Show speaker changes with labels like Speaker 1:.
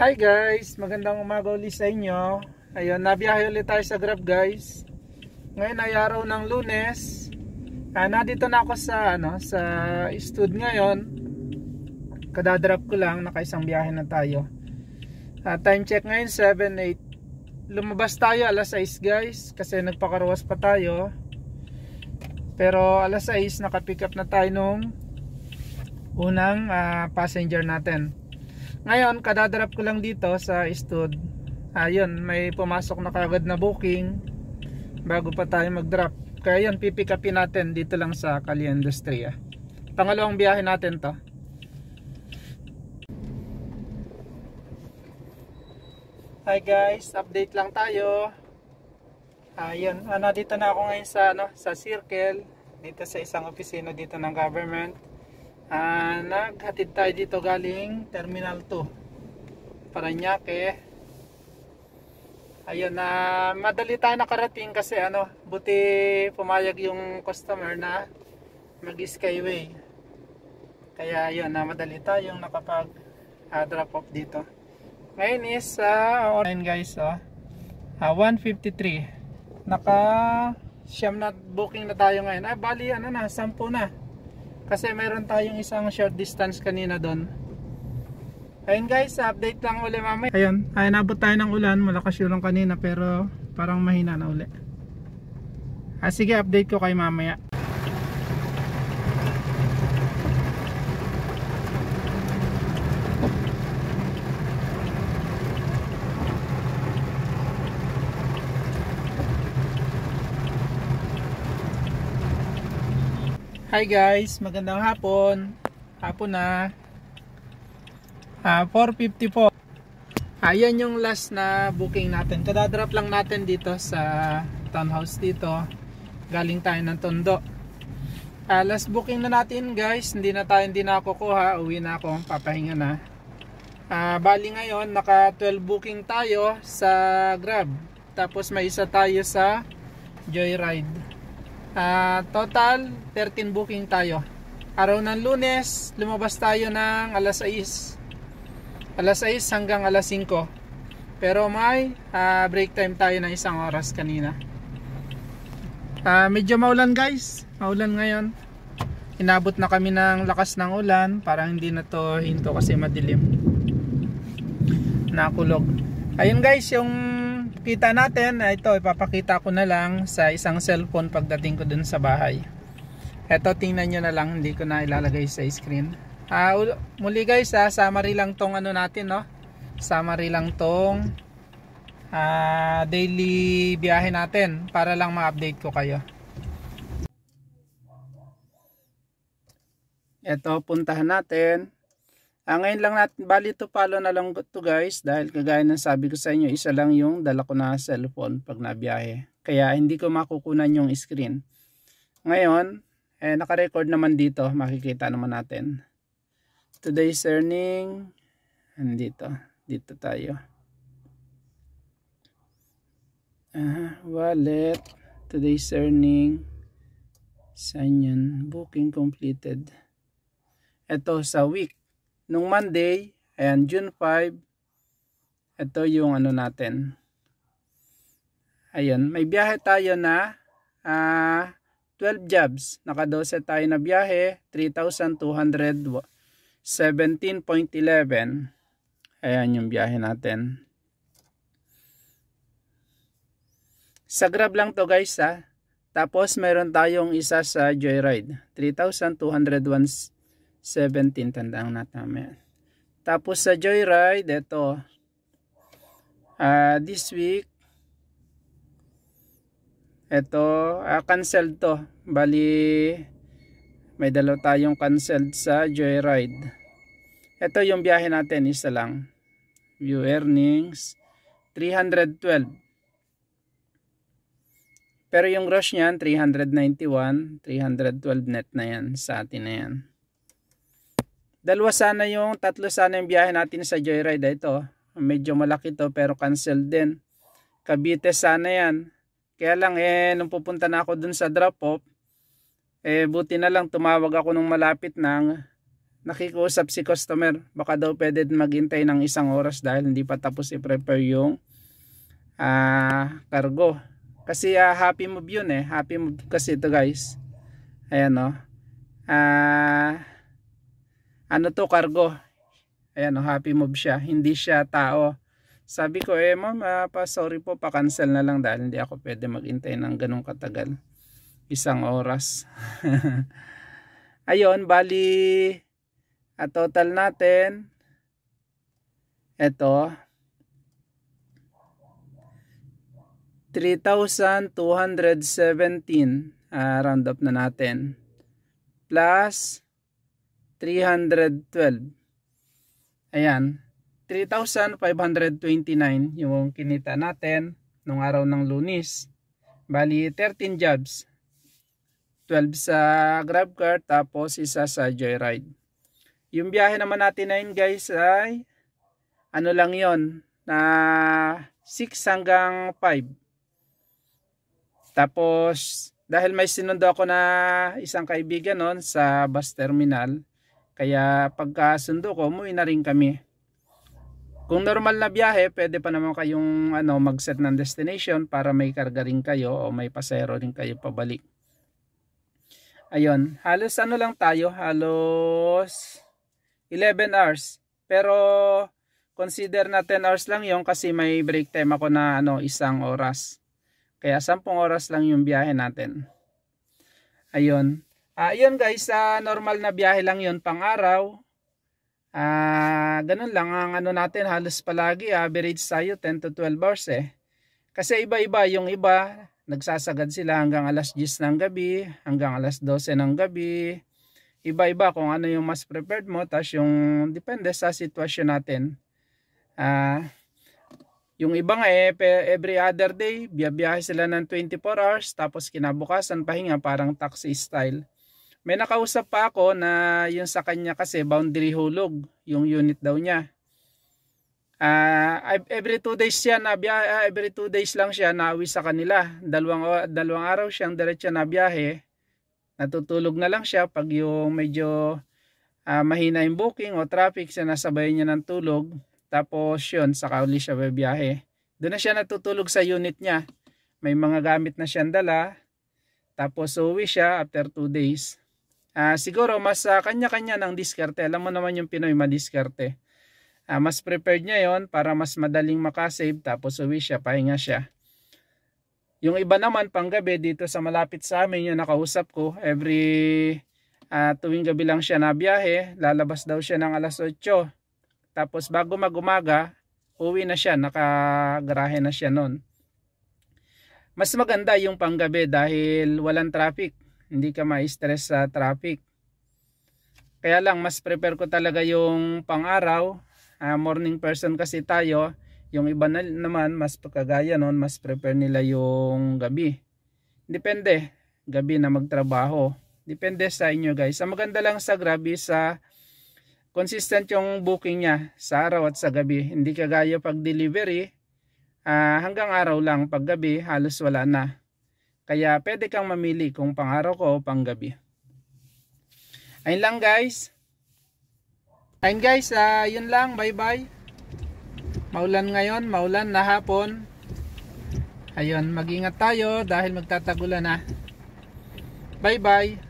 Speaker 1: Hi guys, magandang umaga ulit sa inyo Ayun, nabiyahe ulit tayo sa Grab guys Ngayon ay araw ng lunes ah, Nandito na ako sa, ano, sa stud ngayon Kadadrop ko lang, nakaisang biyahe na tayo ah, Time check ngayon, 7-8 Lumabas tayo alas 6 guys Kasi nagpakaruwas pa tayo Pero alas 6, nakapick up na tayo nung unang uh, passenger natin ngayon kadadrop ko lang dito sa stud ayun may pumasok na kagad na booking bago pa tayo mag drop kaya yun pipick upin natin dito lang sa Cali pangalawang biyahe natin to Hi guys, update lang tayo. Ayun, ah, dito na ako ngayon sa ano, sa Circle, dito sa isang opisina dito ng government uh, naghatid tayo dito galing terminal 2 Paranaque ayun na uh, madali tayo nakarating kasi ano buti pumayag yung customer na mag skyway kaya ayun na uh, madali tayong nakapag uh, drop off dito ngayon is uh, online guys oh. uh, 153 naka siyam na booking na tayo ngayon ah bali ano na 10 na kasi meron tayong isang short distance kanina doon ayun guys update lang uli mamaya ayun ay nabot tayo ng ulan malakas yung kanina pero parang mahina na uli ah, sige update ko kay mamaya Hi guys, magandang hapon. Hapon na. Ah, 454. Ah, po. Ayan ah, yung last na booking natin. Kadadrop lang natin dito sa townhouse dito. Galing tayo ng tondo. Ah, last booking na natin guys. Hindi na tayo, hindi na ako kuha. Uwi na ako. Papahinga na. Ah, bali ngayon, naka 12 booking tayo sa Grab. Tapos may isa tayo sa Joyride. Uh, total, 13 booking tayo. Araw ng lunes, lumabas tayo ng alas 6. Alas 6 hanggang alas 5. Pero may uh, break time tayo na isang oras kanina. Uh, medyo maulan guys. Maulan ngayon. Inabot na kami ng lakas ng ulan Parang hindi na to hinto kasi madilim. Nakulog. Ayun guys, yung kita natin, ah, ito ipapakita ko na lang sa isang cellphone pagdating ko dun sa bahay. Ito tingnan nyo na lang, hindi ko na ilalagay sa screen. Ah, uh, muli guys, ah, summary lang tong ano natin, no? Summary lang tong ah, uh, daily biyahe natin para lang ma-update ko kayo. Ito, puntahan natin. Ah, ngayon lang natin, bali to follow na lang to guys dahil kagaya ng sabi ko sa inyo, isa lang yung dala ko na cellphone pag nabiyahe. Kaya hindi ko makukunan yung screen. Ngayon, eh, nakarecord naman dito, makikita naman natin. Today's earning, andito, dito tayo. Uh, wallet, today's earning, saan yun? Booking completed. Ito sa week nung Monday, ayan, June 5, ito yung ano natin. Ayan, may biyahe tayo na uh, ah, 12 jobs. Naka-12 tayo na biyahe, 3,217.11. Ayan yung biyahe natin. Sa Grab lang to guys ha. Ah. Tapos meron tayong isa sa Joyride, 3,201 17, tandaan natin mamaya. Tapos sa Joyride, ito. Uh, ah, this week, ito, uh, ah, canceled to. Bali, may dalaw tayong canceled sa Joyride. Ito yung biyahe natin, isa lang. View earnings, 312. Pero yung gross niyan, 391, 312 net na yan sa atin na yan. Dalawa sana yung, tatlo sana yung biyahe natin sa Joyride. Eh, ito, medyo malaki to pero cancel din. Cavite sana yan. Kaya lang eh, nung pupunta na ako dun sa drop-off, eh buti na lang tumawag ako nung malapit nang nakikusap si customer. Baka daw pwede maghintay ng isang oras dahil hindi pa tapos i-prepare yung uh, cargo. Kasi uh, happy move yun eh. Happy move kasi ito guys. Ayan o. Oh. No? Ah... Uh, ano to cargo ayan o oh, happy move siya hindi siya tao sabi ko eh ma'am ah, pa sorry po pa cancel na lang dahil hindi ako pwede maghintay ng ganong katagal isang oras ayun bali at total natin eto 3,217 uh, ah, round up na natin plus 312. Ayan. 3,529 yung kinita natin nung araw ng lunis. Bali, 13 jobs. 12 sa grab car, tapos isa sa joyride. Yung biyahe naman natin na guys ay ano lang yon na 6 hanggang 5. Tapos, dahil may sinundo ako na isang kaibigan noon sa bus terminal, kaya pagkasundo ko, umuwi na rin kami. Kung normal na biyahe, pwede pa naman kayong ano, mag-set ng destination para may karga rin kayo o may pasero rin kayo pabalik. Ayun, halos ano lang tayo, halos 11 hours. Pero consider na 10 hours lang yon kasi may break time ako na ano, isang oras. Kaya 10 oras lang yung biyahe natin. Ayun. Uh, yun guys, uh, normal na biyahe lang yun pang araw. Uh, ah, ganun lang ang ano natin halos palagi average tayo 10 to 12 hours eh. Kasi iba-iba yung iba nagsasagad sila hanggang alas 10 ng gabi, hanggang alas 12 ng gabi. Iba-iba kung ano yung mas prepared mo, tas yung depende sa sitwasyon natin. Uh, yung iba nga eh, every other day, biyahe sila ng 24 hours, tapos kinabukasan pahinga parang taxi style. May nakausap pa ako na yung sa kanya kasi boundary hulog yung unit daw niya. Uh, every two days siya na biyahe, ah, every two days lang siya nauwi sa kanila. Dalawang ah, dalawang araw siyang diretso na biyahe. Natutulog na lang siya pag yung medyo uh, mahina yung booking o traffic siya nasabay niya ng tulog. Tapos yun, saka uli siya biyahe. Doon na siya natutulog sa unit niya. May mga gamit na siyang dala. Tapos uwi siya after 2 days. Uh, siguro mas uh, kanya-kanya ng diskarte. Alam mo naman yung Pinoy madiskarte. Uh, mas prepared niya yon para mas madaling makasave tapos uwi siya, pahinga siya. Yung iba naman panggabi dito sa malapit sa amin yung nakausap ko every uh, tuwing gabi lang siya nabiyahe, lalabas daw siya ng alas 8. Tapos bago magumaga, uwi na siya, nakagarahe na siya noon. Mas maganda yung panggabi dahil walang traffic. Hindi ka ma-stress sa traffic. Kaya lang mas prefer ko talaga yung pang-araw. Uh, morning person kasi tayo. Yung iba na, naman mas kagaya noon mas prefer nila yung gabi. Depende gabi na magtrabaho. Depende sa inyo guys. Ang maganda lang sa Grab sa consistent yung booking niya sa araw at sa gabi. Hindi kagaya pag delivery uh, hanggang araw lang pag gabi halos wala na. Kaya pwede kang mamili kung pangaraw ko o panggabi. Ayun lang guys. Ayun guys, uh, lang. Bye bye. Maulan ngayon, maulan na hapon. Ayun, mag-ingat tayo dahil magtatagulan na. Bye bye.